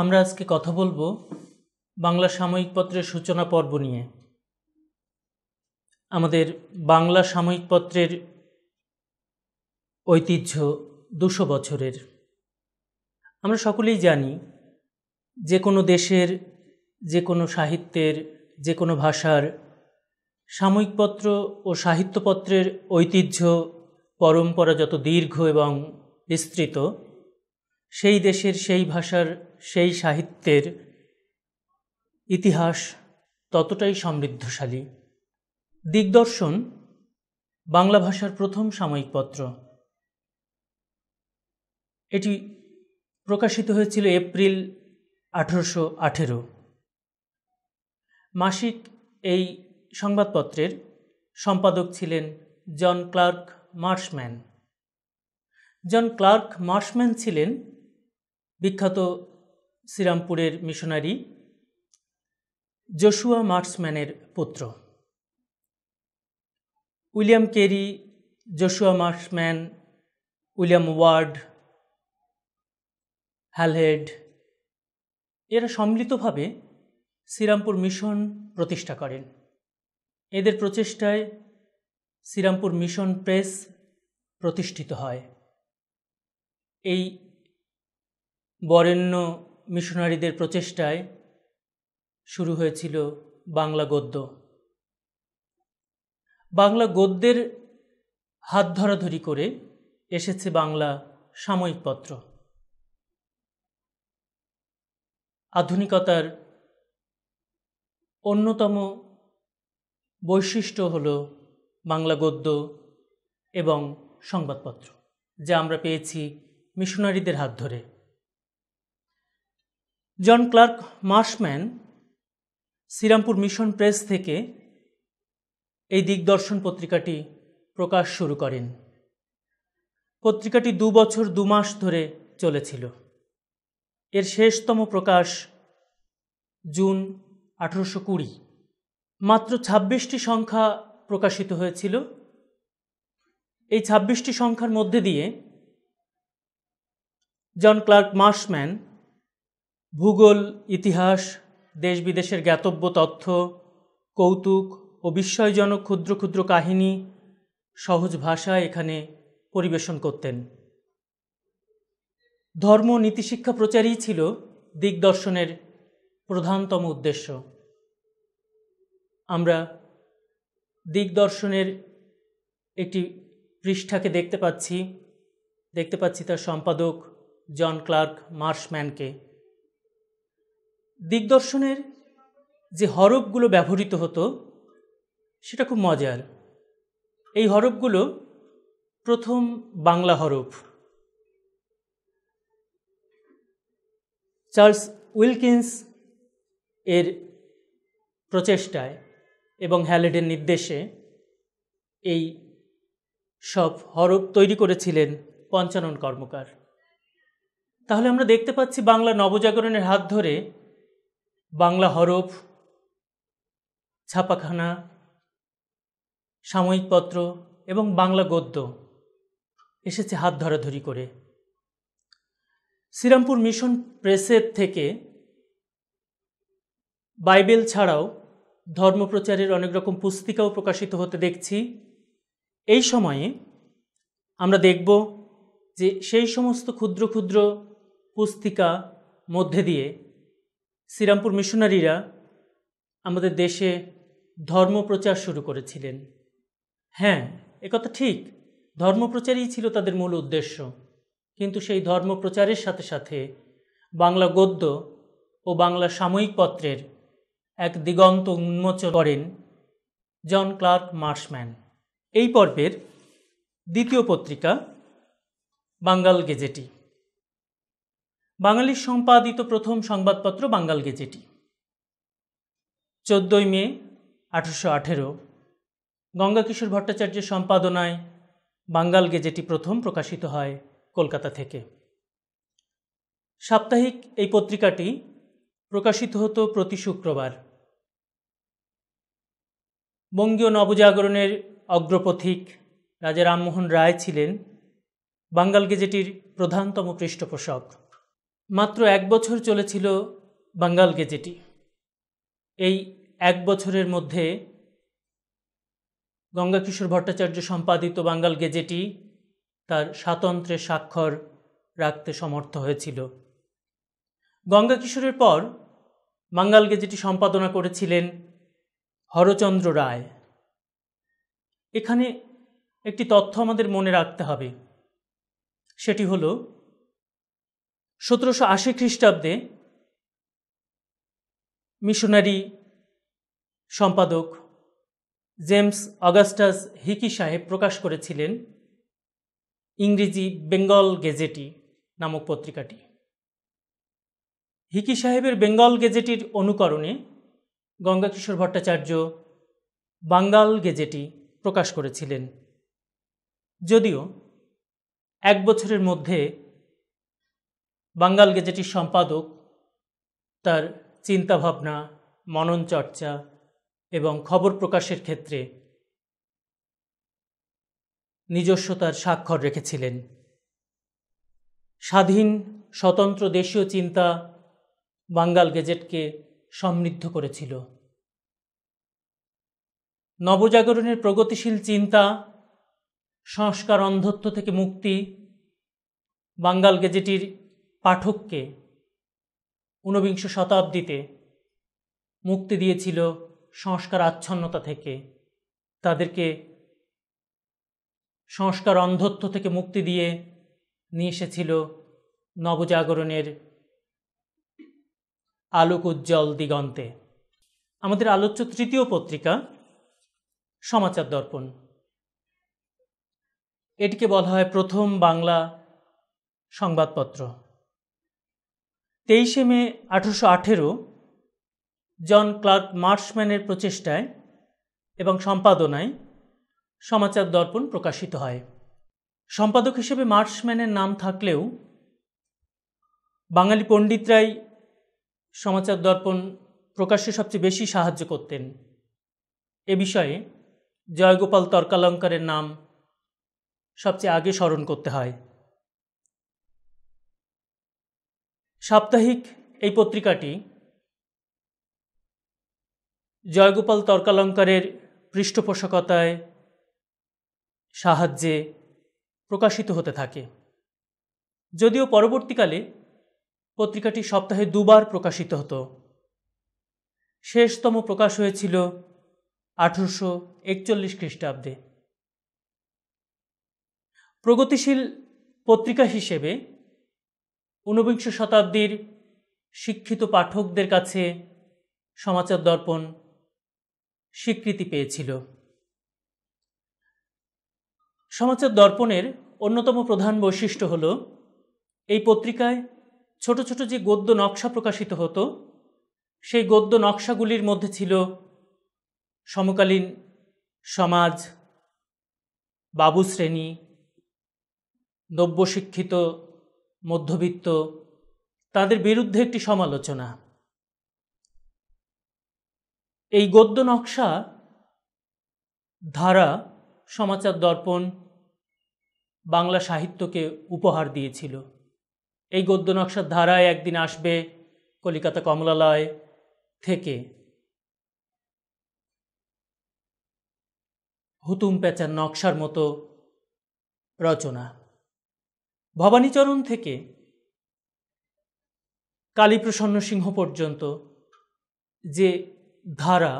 আমরা আজকে কথা বলবো বাংলা সাময়িক পত্রের সূচনা পর্ব নিয়ে আমাদের বাংলা সাময়িক পত্রের ঐতিহ্য দুশো বছরের আমরা সকলেই জানি যে কোনো দেশের যে কোনো সাহিত্যের যে কোনো ভাষার সাময়িক পত্র ও সাহিত্যপত্রের ঐতিহ্য পরম্পরা যত দীর্ঘ এবং বিস্তৃত সেই দেশের সেই ভাষার সেই সাহিত্যের ইতিহাস ততটাই সমৃদ্ধশালী দিগদর্শন বাংলা ভাষার প্রথম সাময়িক পত্র এটি প্রকাশিত হয়েছিল এপ্রিল আঠেরোশো আঠেরো মাসিক এই সংবাদপত্রের সম্পাদক ছিলেন John Clark Marshman John Clark Marshman ছিলেন বিখ্যাত শ্রীরামপুরের মিশনারি জশুয়া মার্কসম্যানের পুত্র William Carey Joshua Marksman William Ward Halhed এরা সম্মিলিতভাবে শ্রীরামপুর মিশন প্রতিষ্ঠা করেন এদের প্রচেষ্টায় শ্রীরামপুর মিশন প্রেস প্রতিষ্ঠিত হয় এই বরেণ্য মিশনারিদের প্রচেষ্টায় শুরু হয়েছিল বাংলা গদ্য বাংলা গদ্যের হাত ধরাধরি করে এসেছে বাংলা সাময়িক পত্র আধুনিকতার অন্যতম বৈশিষ্ট্য হল বাংলা গদ্য এবং সংবাদপত্র যা আমরা পেয়েছি মিশনারিদের হাত ধরে John Clark Marshman Serampore mission press থেকে এই দিগদর্শন পত্রিকাটি প্রকাশ শুরু করেন পত্রিকাটি দু বছর দু মাস ধরে চলেছিল এর শেষতম প্রকাশ জুন আঠারোশো কুড়ি মাত্র ছাব্বিশটি সংখ্যা প্রকাশিত হয়েছিল এই ছাব্বিশটি সংখ্যার মধ্যে দিয়ে জন ক্লার্ক মার্শম্যান ভূগোল ইতিহাস দেশ বিদেশের জ্ঞাতব্য তথ্য কৌতুক ও বিস্ময়জনক ক্ষুদ্র ক্ষুদ্র কাহিনী সহজ ভাষায় এখানে পরিবেশন করতেন ধর্ম নীতিশিক্ষা প্রচারই ছিল দিগদর্শনের প্রধানতম উদ্দেশ্য আমরা দিগদর্শনের একটি পৃষ্ঠাকে দেখতে পাচ্ছি দেখতে পাচ্ছি তার সম্পাদক জন ক্লার্ক মার্শম্যানকে দিগদর্শনের যে হরফগুলো ব্যবহৃত হতো সেটা খুব মজার এই হরফগুলো প্রথম বাংলা হরফ চার্লস উইলকিন্স এর প্রচেষ্টায় এবং হ্যালেডের নির্দেশে এই সব হরফ তৈরি করেছিলেন পঞ্চানন কর্মকার তাহলে আমরা দেখতে পাচ্ছি বাংলা নবজাগরণের হাত ধরে বাংলা হরফ ছাপাখানা সাময়িক পত্র এবং বাংলা গদ্য এসেছে হাত ধরাধরি করে শ্রীরামপুর মিশন প্রেসের থেকে বাইবেল ছাড়াও ধর্মপ্রচারের অনেক রকম পুস্তিকাও প্রকাশিত হতে দেখছি এই সময়ে আমরা দেখব যে সেই সমস্ত ক্ষুদ্র ক্ষুদ্র পুস্তিকা মধ্যে দিয়ে শ্রীরামপুর মিশনারিরা আমাদের দেশে ধর্ম প্রচার শুরু করেছিলেন হ্যাঁ একথা ঠিক ধর্মপ্রচারই ছিল তাদের মূল উদ্দেশ্য কিন্তু সেই ধর্মপ্রচারের সাথে সাথে বাংলা গদ্য ও বাংলা সাময়িক পত্রের এক দিগন্ত উন্মোচন করেন জন ক্লার্ক মার্শম্যান এই পর্বের দ্বিতীয় পত্রিকা বাঙ্গাল গেজেটি বাঙালির সম্পাদিত প্রথম সংবাদপত্র বাঙ্গাল গেজেটি চোদ্দই মে আঠেরোশো আঠেরো গঙ্গাকিশোর ভট্টাচার্যের সম্পাদনায় বাঙ্গাল গেজেটি প্রথম প্রকাশিত হয় কলকাতা থেকে সাপ্তাহিক এই পত্রিকাটি প্রকাশিত হতো প্রতি শুক্রবার বঙ্গীয় নবজাগরণের অগ্রপথিক রাজা রামমোহন রায় ছিলেন বাঙ্গাল গেজেটির প্রধানতম পৃষ্ঠপোষক মাত্র এক বছর চলেছিল বাঙ্গাল গেজেটি এই এক বছরের মধ্যে গঙ্গাকিশোর ভট্টাচার্য সম্পাদিত বাঙ্গাল গেজেটি তার স্বাতন্ত্রে স্বাক্ষর রাখতে সমর্থ হয়েছিল গঙ্গা কিশোরের পর বাঙ্গাল গেজেটি সম্পাদনা করেছিলেন হরচন্দ্র রায় এখানে একটি তথ্য আমাদের মনে রাখতে হবে সেটি হলো সতেরোশো আশি খ্রিস্টাব্দে মিশনারি সম্পাদক জেমস অগাস্টাস হিকি সাহেব প্রকাশ করেছিলেন ইংরেজি বেঙ্গল গেজেটি নামক পত্রিকাটি হিকি সাহেবের বেঙ্গল গেজেটির অনুকরণে গঙ্গাকিশোর ভট্টাচার্য বাঙ্গাল গেজেটি প্রকাশ করেছিলেন যদিও এক বছরের মধ্যে বাঙ্গাল গেজেটির সম্পাদক তার চিন্তাভাবনা মনন চর্চা এবং খবর প্রকাশের ক্ষেত্রে নিজস্বতার স্বাক্ষর রেখেছিলেন স্বাধীন স্বতন্ত্র দেশীয় চিন্তা বাঙ্গাল গেজেটকে সমৃদ্ধ করেছিল নবজাগরণের প্রগতিশীল চিন্তা সংস্কার অন্ধত্ব থেকে মুক্তি বাঙ্গাল গেজেটির পাঠককে ঊনবিংশ শতাব্দীতে মুক্তি দিয়েছিল সংস্কার আচ্ছন্নতা থেকে তাদেরকে সংস্কার অন্ধত্ব থেকে মুক্তি দিয়ে নিয়ে এসেছিল নবজাগরণের আলোক উজ্জ্বল দিগন্তে আমাদের আলোচ্য তৃতীয় পত্রিকা সমাচার দর্পণ এটিকে বলা হয় প্রথম বাংলা সংবাদপত্র তেইশে মে আঠেরোশো আঠেরো জন ক্লার্ক মার্শম্যানের প্রচেষ্টায় এবং সম্পাদনায় সমাচার দর্পণ প্রকাশিত হয় সম্পাদক হিসেবে মার্শম্যানের নাম থাকলেও বাঙালি পণ্ডিতরাই সমাচার দর্পণ প্রকাশ্যে সবচেয়ে বেশি সাহায্য করতেন এ বিষয়ে জয়গোপাল তর্কালঙ্কারের নাম সবচেয়ে আগে স্মরণ করতে হয় সাপ্তাহিক এই পত্রিকাটি জয়গোপাল তর্কালঙ্কারের পৃষ্ঠপোষকতায় সাহায্যে প্রকাশিত হতে থাকে যদিও পরবর্তীকালে পত্রিকাটি সপ্তাহে দুবার প্রকাশিত হতো শেষতম প্রকাশ হয়েছিল আঠেরোশো একচল্লিশ খ্রিস্টাব্দে প্রগতিশীল পত্রিকা হিসেবে ঊনবিংশ শতাব্দীর শিক্ষিত পাঠকদের কাছে সমাচার দর্পণ স্বীকৃতি পেয়েছিল সমাচার দর্পণের অন্যতম প্রধান বৈশিষ্ট্য হল এই পত্রিকায় ছোট ছোট যে গদ্য নকশা প্রকাশিত হতো সেই গদ্য নকশাগুলির মধ্যে ছিল সমকালীন সমাজ বাবু শ্রেণী নব্য শিক্ষিত মধ্যবিত্ত তাদের বিরুদ্ধে একটি সমালোচনা এই গদ্য নকশা ধারা সমাচার দর্পণ বাংলা সাহিত্যকে উপহার দিয়েছিল এই গদ্য নকশার ধারায় একদিন আসবে কলিকাতা কমলালয় থেকে হুতুম প্যাচার নকশার মতো রচনা ভবানীচরণ থেকে কালীপ্রসন্ন সিংহ পর্যন্ত যে ধারা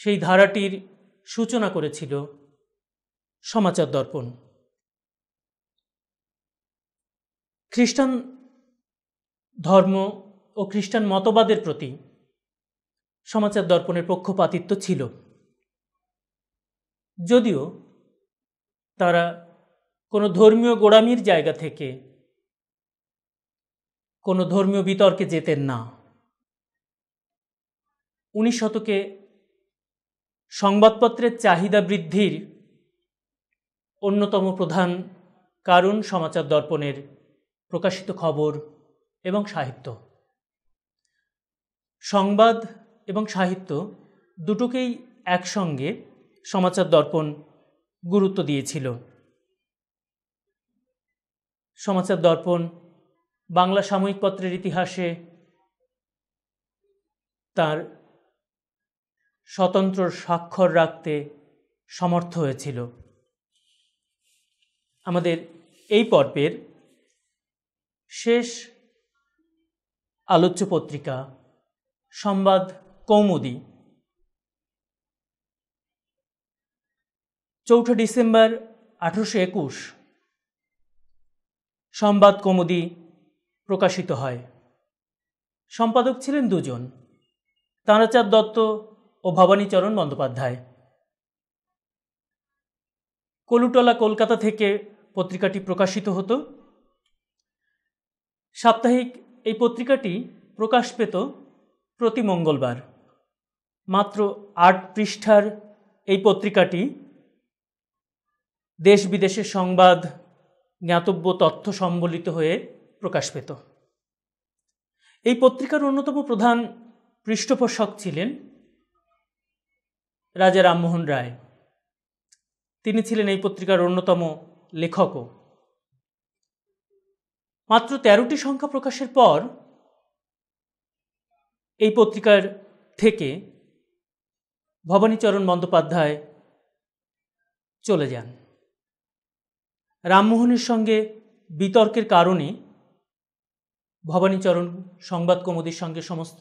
সেই ধারাটির সূচনা করেছিল সমাচার দর্পণ খ্রিস্টান ধর্ম ও খ্রিস্টান মতবাদের প্রতি সমাচার দর্পণের পক্ষপাতিত্ব ছিল যদিও তারা কোনো ধর্মীয় গোড়ামির জায়গা থেকে কোনো ধর্মীয় বিতর্কে যেতেন না উনিশ শতকে সংবাদপত্রের চাহিদা বৃদ্ধির অন্যতম প্রধান কারণ সমাচার দর্পণের প্রকাশিত খবর এবং সাহিত্য সংবাদ এবং সাহিত্য দুটোকেই একসঙ্গে সমাচার দর্পণ গুরুত্ব দিয়েছিল সমাচার দর্পণ বাংলা সাময়িক পত্রের ইতিহাসে তার স্বতন্ত্র স্বাক্ষর রাখতে সমর্থ হয়েছিল আমাদের এই পর্বের শেষ আলোচ্য পত্রিকা সংবাদ কৌমুদি চৌঠা ডিসেম্বর আঠারোশো একুশ সংবাদ কমদি প্রকাশিত হয় সম্পাদক ছিলেন দুজন তাঁরাচাঁদ দত্ত ও ভবানীচরণ বন্দ্যোপাধ্যায় কলুটলা কলকাতা থেকে পত্রিকাটি প্রকাশিত হতো সাপ্তাহিক এই পত্রিকাটি প্রকাশ পেত প্রতি মঙ্গলবার মাত্র আট পৃষ্ঠার এই পত্রিকাটি দেশ বিদেশের সংবাদ জ্ঞাতব্য তথ্য সম্বলিত হয়ে প্রকাশ পেত এই পত্রিকার অন্যতম প্রধান পৃষ্ঠপোষক ছিলেন রাজা রামমোহন রায় তিনি ছিলেন এই পত্রিকার অন্যতম লেখকও মাত্র তেরোটি সংখ্যা প্রকাশের পর এই পত্রিকার থেকে ভবানীচরণ বন্দ্যোপাধ্যায় চলে যান রামমোহনের সঙ্গে বিতর্কের কারণে ভবানীচরণ সংবাদ কমদির সঙ্গে সমস্ত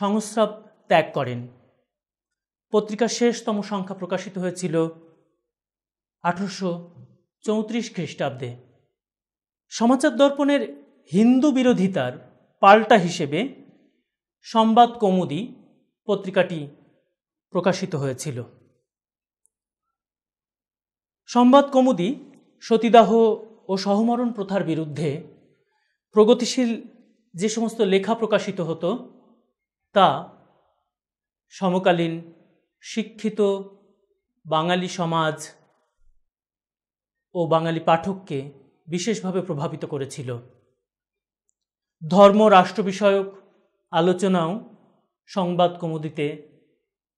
সংস্রাব ত্যাগ করেন পত্রিকার শেষতম সংখ্যা প্রকাশিত হয়েছিল আঠারোশো চৌত্রিশ খ্রিস্টাব্দে সমাচার দর্পণের হিন্দু বিরোধিতার পাল্টা হিসেবে সংবাদ কৌমুদি পত্রিকাটি প্রকাশিত হয়েছিল সংবাদ কৌমুদি সতীদাহ ও সহমরণ প্রথার বিরুদ্ধে প্রগতিশীল যে সমস্ত লেখা প্রকাশিত হতো তা সমকালীন শিক্ষিত বাঙালি সমাজ ও বাঙালি পাঠককে বিশেষভাবে প্রভাবিত করেছিল ধর্ম রাষ্ট্র বিষয়ক আলোচনাও সংবাদ কমুদিতে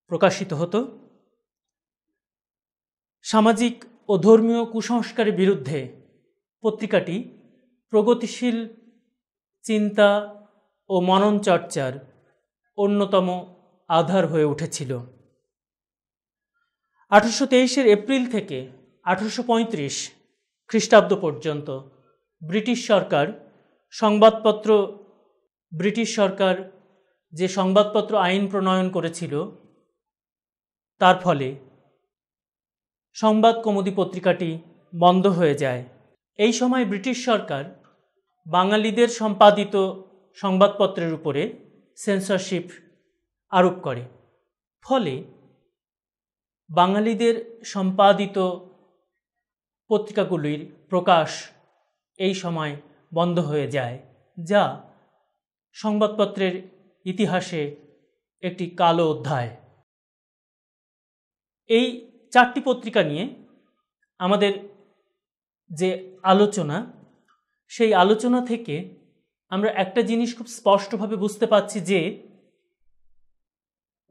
প্রকাশিত হতো সামাজিক ও ধর্মীয় কুসংস্কারের বিরুদ্ধে পত্রিকাটি প্রগতিশীল চিন্তা ও মনন চর্চার অন্যতম আধার হয়ে উঠেছিল আঠারোশো তেইশের এপ্রিল থেকে আঠারোশো পঁয়ত্রিশ খ্রিস্টাব্দ পর্যন্ত ব্রিটিশ সরকার সংবাদপত্র ব্রিটিশ সরকার যে সংবাদপত্র আইন প্রণয়ন করেছিল তার ফলে সংবাদ কমদি পত্রিকাটি বন্ধ হয়ে যায় এই সময় ব্রিটিশ সরকার বাঙালিদের সম্পাদিত সংবাদপত্রের উপরে সেন্সরশিপ আরোপ করে ফলে বাঙালিদের সম্পাদিত পত্রিকাগুলির প্রকাশ এই সময় বন্ধ হয়ে যায় যা সংবাদপত্রের ইতিহাসে একটি কালো অধ্যায় এই চারটি পত্রিকা নিয়ে আমাদের যে আলোচনা সেই আলোচনা থেকে আমরা একটা জিনিস খুব স্পষ্টভাবে বুঝতে পাচ্ছি যে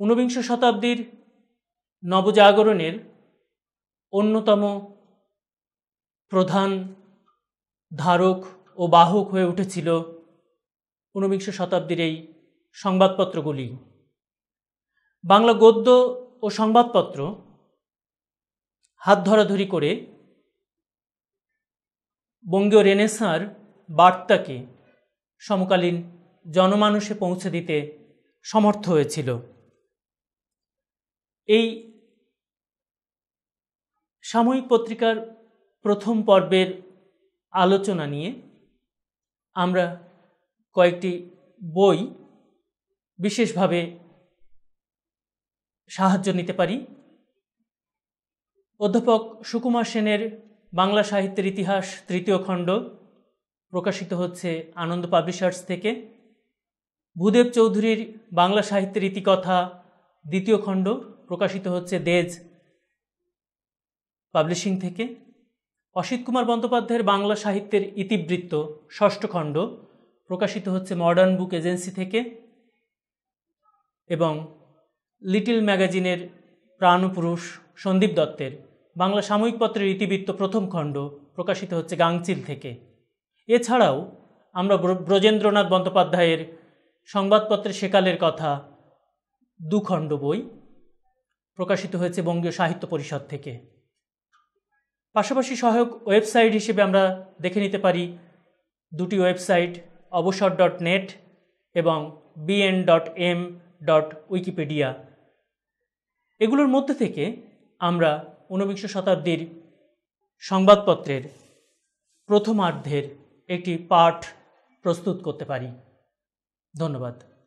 ঊনবিংশ শতাব্দীর নবজাগরণের অন্যতম প্রধান ধারক ও বাহক হয়ে উঠেছিল ঊনবিংশ শতাব্দীর এই সংবাদপত্রগুলি বাংলা গদ্য ও সংবাদপত্র হাত ধরাধরি করে বঙ্গীয় রেনেসাঁর বার্তাকে সমকালীন জনমানুষে পৌঁছে দিতে সমর্থ হয়েছিল এই সাময়িক পত্রিকার প্রথম পর্বের আলোচনা নিয়ে আমরা কয়েকটি বই বিশেষভাবে সাহায্য নিতে পারি অধ্যাপক সুকুমার সেনের বাংলা সাহিত্যের ইতিহাস তৃতীয় খণ্ড প্রকাশিত হচ্ছে আনন্দ পাবলিশার্স থেকে ভূদেব চৌধুরীর বাংলা সাহিত্যের ইতিকথা দ্বিতীয় খণ্ড প্রকাশিত হচ্ছে দেজ পাবলিশিং থেকে অসিত কুমার বন্দ্যোপাধ্যায়ের বাংলা সাহিত্যের ইতিবৃত্ত ষষ্ঠ খণ্ড প্রকাশিত হচ্ছে মডার্ন বুক এজেন্সি থেকে এবং লিটিল ম্যাগাজিনের প্রাণপুরুষ সন্দীপ দত্তের বাংলা সাময়িক পত্রের ইতিবৃত্ত প্রথম খণ্ড প্রকাশিত হচ্ছে গাংচিল থেকে এছাড়াও আমরা ব্রজেন্দ্রনাথ বন্দ্যোপাধ্যায়ের সংবাদপত্রের সেকালের কথা দুখণ্ড বই প্রকাশিত হয়েছে বঙ্গীয় সাহিত্য পরিষদ থেকে পাশাপাশি সহায়ক ওয়েবসাইট হিসেবে আমরা দেখে নিতে পারি দুটি ওয়েবসাইট অবসর ডট নেট এবং BN dot M dot Wikipedia এগুলোর মধ্যে থেকে আমরা ঊনবিংশ শতাব্দীর সংবাদপত্রের প্রথমার্ধের একটি পাঠ প্রস্তুত করতে পারি ধন্যবাদ